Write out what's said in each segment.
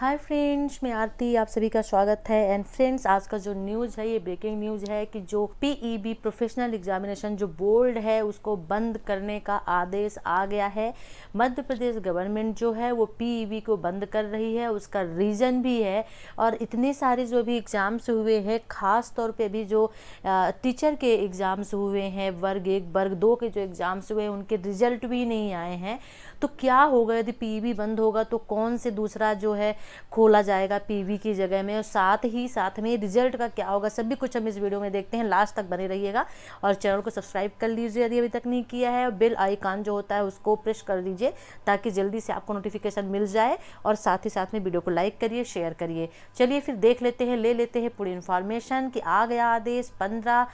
hi friends मैं आरती आप सभी का स्वागत है एंड फ्रेंड्स आज का जो न्यूज़ है ये ब्रेकिंग न्यूज़ है कि जो पीईबी प्रोफेशनल एग्जामिनेशन जो बोर्ड है उसको बंद करने का आदेश आ गया है मध्य प्रदेश गवर्नमेंट जो है वो पीईबी e को बंद कर रही है उसका रीज़न भी है और इतने सारे जो भी एग्ज़ाम्स हुए हैं ख़ास तौर पर भी जो टीचर के एग्ज़ाम्स हुए हैं वर्ग एक वर्ग दो के जो एग्ज़ाम्स हुए हैं उनके रिजल्ट भी नहीं आए हैं तो क्या होगा यदि पी e बंद होगा तो कौन से दूसरा जो है खोला जाएगा पीवी की जगह में और साथ ही साथ में रिजल्ट का क्या होगा सभी कुछ हम इस वीडियो में देखते हैं लास्ट तक बने रहिएगा और चैनल को सब्सक्राइब कर लीजिए यदि अभी तक नहीं किया है बेल आइकान जो होता है उसको प्रेस कर दीजिए ताकि जल्दी से आपको नोटिफिकेशन मिल जाए और साथ ही साथ में वीडियो को लाइक करिए शेयर करिए चलिए फिर देख लेते हैं ले लेते हैं पूरी इन्फॉर्मेशन कि आ गया आदेश पंद्रह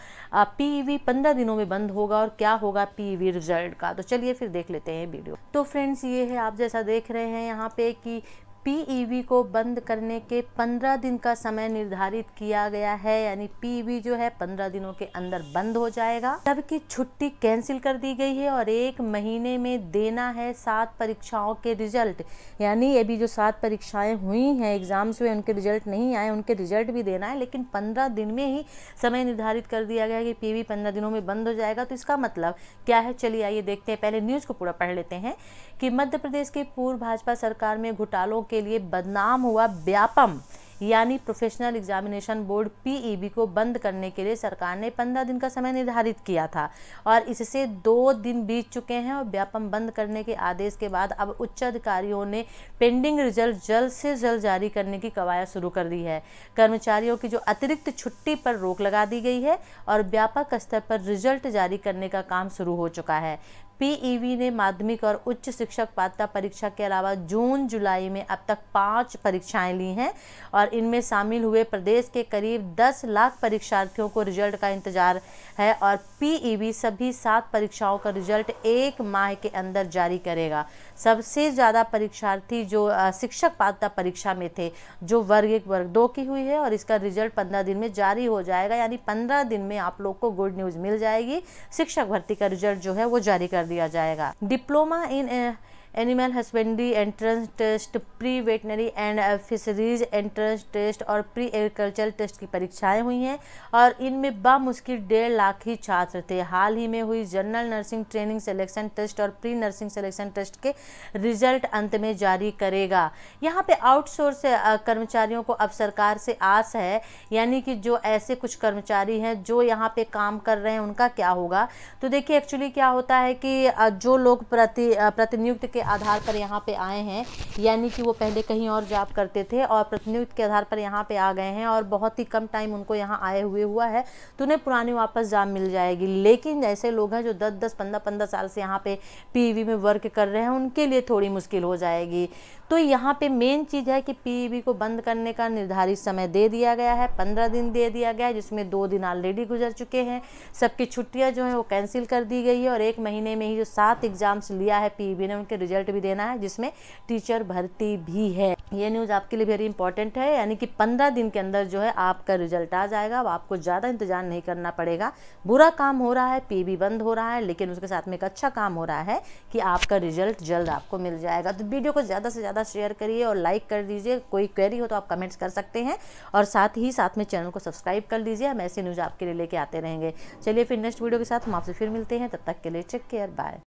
पी पंद्रह दिनों में बंद होगा और क्या होगा पी रिजल्ट का तो चलिए फिर देख लेते हैं वीडियो तो फ्रेंड्स ये है आप जैसा देख रहे हैं यहाँ पे कि पीईवी को बंद करने के 15 दिन का समय निर्धारित किया गया है यानी पीईवी जो है 15 दिनों के अंदर बंद हो जाएगा जबकि छुट्टी कैंसिल कर दी गई है और एक महीने में देना है सात परीक्षाओं के रिजल्ट यानी ये भी जो सात परीक्षाएं हुई हैं एग्ज़ाम्स हुए उनके रिजल्ट नहीं आए उनके रिजल्ट भी देना है लेकिन पंद्रह दिन में ही समय निर्धारित कर दिया गया कि पी पंद्रह दिनों में बंद हो जाएगा तो इसका मतलब क्या है चलिए आइए देखते हैं पहले न्यूज़ को पूरा पढ़ लेते हैं कि मध्य प्रदेश की पूर्व भाजपा सरकार में घोटालों के लिए बदनाम हुआ व्यापम यानी प्रोफेशनल एग्जामिनेशन बोर्ड पीईबी को बंद करने के लिए सरकार ने पंद्रह दिन का समय निर्धारित किया था और इससे दो दिन बीत चुके हैं और व्यापम बंद करने के आदेश के बाद अब उच्च अधिकारियों ने पेंडिंग रिजल्ट जल्द से जल्द जारी करने की कवायद शुरू कर दी है कर्मचारियों की जो अतिरिक्त छुट्टी पर रोक लगा दी गई है और व्यापक स्तर पर रिजल्ट जारी करने का काम शुरू हो चुका है पीईवी ने माध्यमिक और उच्च शिक्षक पात्रता परीक्षा के अलावा जून जुलाई में अब तक पाँच परीक्षाएं ली हैं और इनमें शामिल हुए प्रदेश के करीब 10 लाख परीक्षार्थियों को रिजल्ट का इंतजार है और पीईवी सभी सात परीक्षाओं का रिजल्ट एक माह के अंदर जारी करेगा सबसे ज़्यादा परीक्षार्थी जो शिक्षक पात्रता परीक्षा में थे जो वर्ग एक वर्ग दो की हुई है और इसका रिजल्ट पंद्रह दिन में जारी हो जाएगा यानी पंद्रह दिन में आप लोग को गुड न्यूज़ मिल जाएगी शिक्षक भर्ती का रिजल्ट जो है वो जारी कर कर दिया जाएगा diploma in animal husbandry entrance test pre veterinary and fisheries entrance test और प्री एग्रीकल्चर टेस्ट की परीक्षाएं हुई हैं और इनमें बामुश्किल डेढ़ लाख ही छात्र थे हाल ही में हुई general nursing training selection test और प्री नर्सिंग सिलेक्शन टेस्ट के रिजल्ट अंत में जारी करेगा यहाँ पे आउटसोर्स कर्मचारियों को अब सरकार से आस है यानी कि जो ऐसे कुछ कर्मचारी हैं जो यहाँ पे काम कर रहे हैं उनका क्या होगा तो देखिए एक्चुअली क्या होता है कि जो लोग प्रति प्रतिनियुक्त के आधार पर यहाँ पे आए हैं यानी कि वो पहले कहीं और जॉब करते थे और प्रतिनियुक्त के आधार पर यहाँ पे आ गए हैं और बहुत ही कम टाइम उनको यहाँ आए हुए हुआ है तो उन्हें पुरानी वापस जॉब मिल जाएगी लेकिन ऐसे लोग हैं जो दस दस पंद्रह पंद्रह साल से यहाँ पे पी e में वर्क कर रहे हैं उनके लिए थोड़ी मुश्किल हो जाएगी तो यहाँ पे मेन चीज़ है कि पी e को बंद करने का निर्धारित समय दे दिया गया है पंद्रह दिन दे दिया गया है जिसमें दो दिन ऑलरेडी गुजर चुके हैं सबकी छुट्टियाँ जो हैं वो कैंसिल कर दी गई है और एक महीने में ही जो सात एग्ज़ाम्स लिया है पी e ने उनके रिजल्ट रिजल्ट भी देना है जिसमें टीचर भर्ती भी है ये न्यूज़ आपके लिए वेरी इंपॉर्टेंट है यानी कि पंद्रह दिन के अंदर जो है आपका रिजल्ट आ जाएगा अब आपको ज़्यादा इंतजार नहीं करना पड़ेगा बुरा काम हो रहा है पी बंद हो रहा है लेकिन उसके साथ में एक अच्छा काम हो रहा है कि आपका रिजल्ट जल्द आपको मिल जाएगा तो वीडियो को ज़्यादा से ज़्यादा शेयर करिए और लाइक कर दीजिए कोई क्वेरी हो तो आप कमेंट्स कर सकते हैं और साथ ही साथ में चैनल को सब्सक्राइब कर दीजिए हम ऐसी न्यूज़ आपके लिए लेके आते रहेंगे चलिए फिर नेक्स्ट वीडियो के साथ हम आपसे फिर मिलते हैं तब तक के लिए टेक केयर बाय